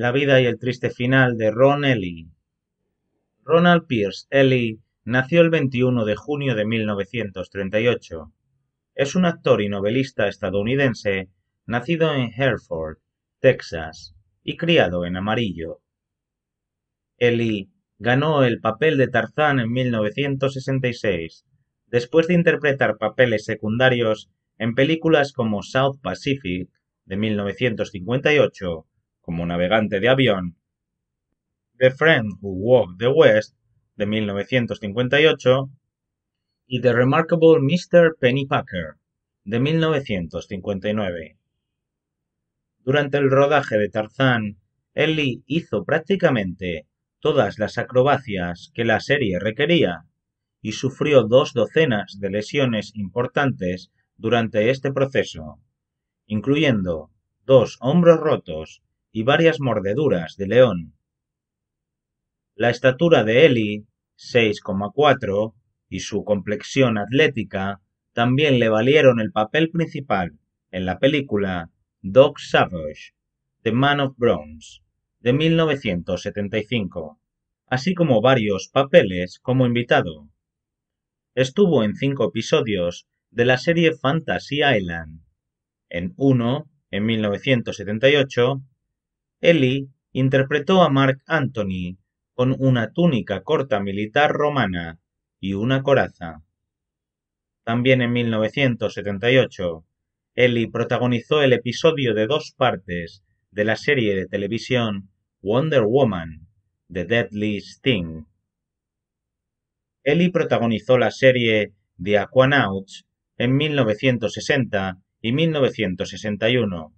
La vida y el triste final de Ron Ely. Ronald Pierce Ellie nació el 21 de junio de 1938. Es un actor y novelista estadounidense nacido en Hereford, Texas, y criado en Amarillo. Ely ganó el papel de Tarzán en 1966, después de interpretar papeles secundarios en películas como South Pacific de 1958 como navegante de avión, The Friend Who Walked the West de 1958 y The Remarkable Mr. Pennypacker de 1959. Durante el rodaje de Tarzán, Ellie hizo prácticamente todas las acrobacias que la serie requería y sufrió dos docenas de lesiones importantes durante este proceso, incluyendo dos hombros rotos y varias mordeduras de león. La estatura de Eli, 6,4, y su complexión atlética también le valieron el papel principal en la película Doc Savage, The Man of Bronze, de 1975, así como varios papeles como invitado. Estuvo en cinco episodios de la serie Fantasy Island, en uno en 1978 Ellie interpretó a Mark Anthony con una túnica corta militar romana y una coraza. También en 1978, Ellie protagonizó el episodio de dos partes de la serie de televisión Wonder Woman, The Deadly Sting. Ellie protagonizó la serie The Aquanauts en 1960 y 1961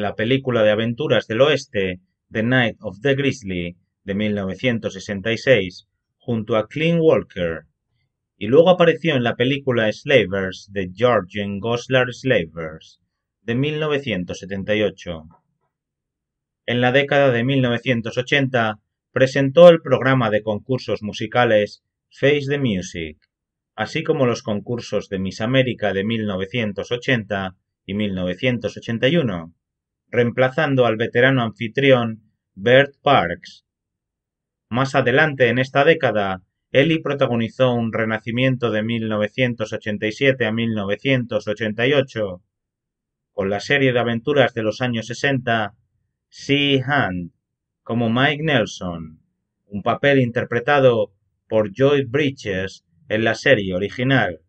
la película de aventuras del oeste The Night of the Grizzly de 1966 junto a Clint Walker y luego apareció en la película Slavers de Georgian Goslar Slavers de 1978. En la década de 1980 presentó el programa de concursos musicales Face the Music, así como los concursos de Miss América de 1980 y 1981, reemplazando al veterano anfitrión Bert Parks. Más adelante en esta década, Ellie protagonizó un renacimiento de 1987 a 1988 con la serie de aventuras de los años 60 Sea Hunt... como Mike Nelson, un papel interpretado por Joy Bridges en la serie original.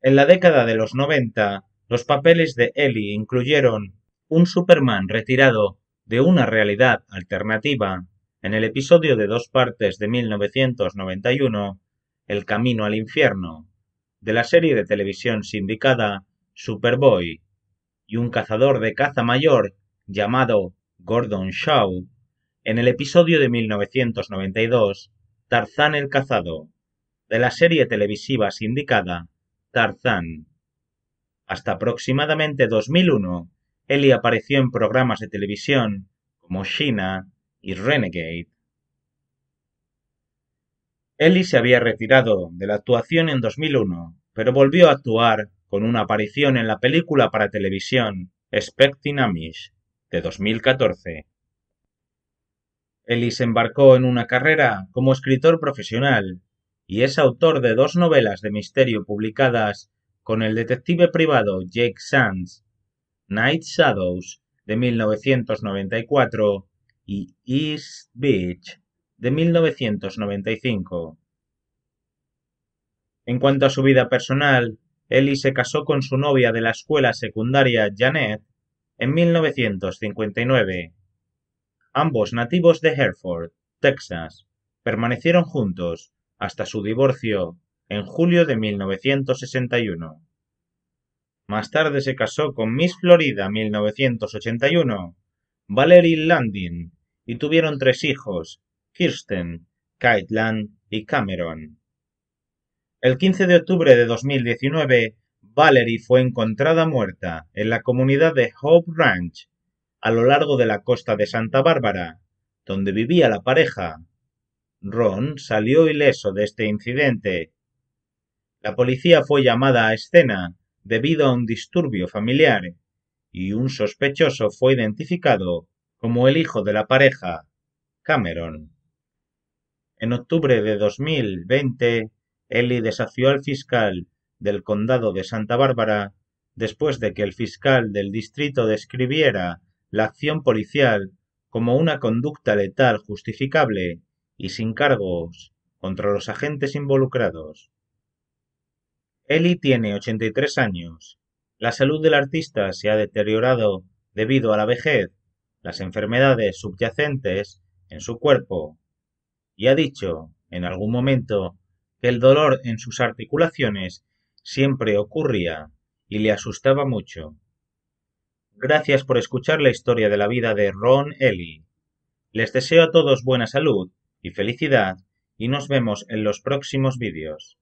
En la década de los 90, los papeles de Ellie incluyeron un Superman retirado de una realidad alternativa en el episodio de dos partes de 1991, El Camino al Infierno, de la serie de televisión sindicada Superboy, y un cazador de caza mayor llamado Gordon Shaw, en el episodio de 1992, Tarzán el Cazado, de la serie televisiva sindicada Tarzán. Hasta aproximadamente 2001, Ellie apareció en programas de televisión como Sheena y Renegade. Ellie se había retirado de la actuación en 2001, pero volvió a actuar con una aparición en la película para televisión Expecting Amish de 2014. se embarcó en una carrera como escritor profesional y es autor de dos novelas de misterio publicadas con el detective privado Jake Sands, Night Shadows de 1994 y East Beach de 1995. En cuanto a su vida personal, Ellie se casó con su novia de la escuela secundaria Janet en 1959. Ambos nativos de Hereford, Texas, permanecieron juntos hasta su divorcio en julio de 1961. Más tarde se casó con Miss Florida 1981, Valerie Landin, y tuvieron tres hijos, Kirsten, Caitlin y Cameron. El 15 de octubre de 2019, Valerie fue encontrada muerta en la comunidad de Hope Ranch, a lo largo de la costa de Santa Bárbara, donde vivía la pareja. Ron salió ileso de este incidente la policía fue llamada a escena debido a un disturbio familiar y un sospechoso fue identificado como el hijo de la pareja, Cameron. En octubre de 2020, Ellie desafió al fiscal del condado de Santa Bárbara después de que el fiscal del distrito describiera la acción policial como una conducta letal justificable y sin cargos contra los agentes involucrados. Eli tiene 83 años. La salud del artista se ha deteriorado debido a la vejez, las enfermedades subyacentes en su cuerpo, y ha dicho, en algún momento, que el dolor en sus articulaciones siempre ocurría y le asustaba mucho. Gracias por escuchar la historia de la vida de Ron Ellie. Les deseo a todos buena salud y felicidad y nos vemos en los próximos vídeos.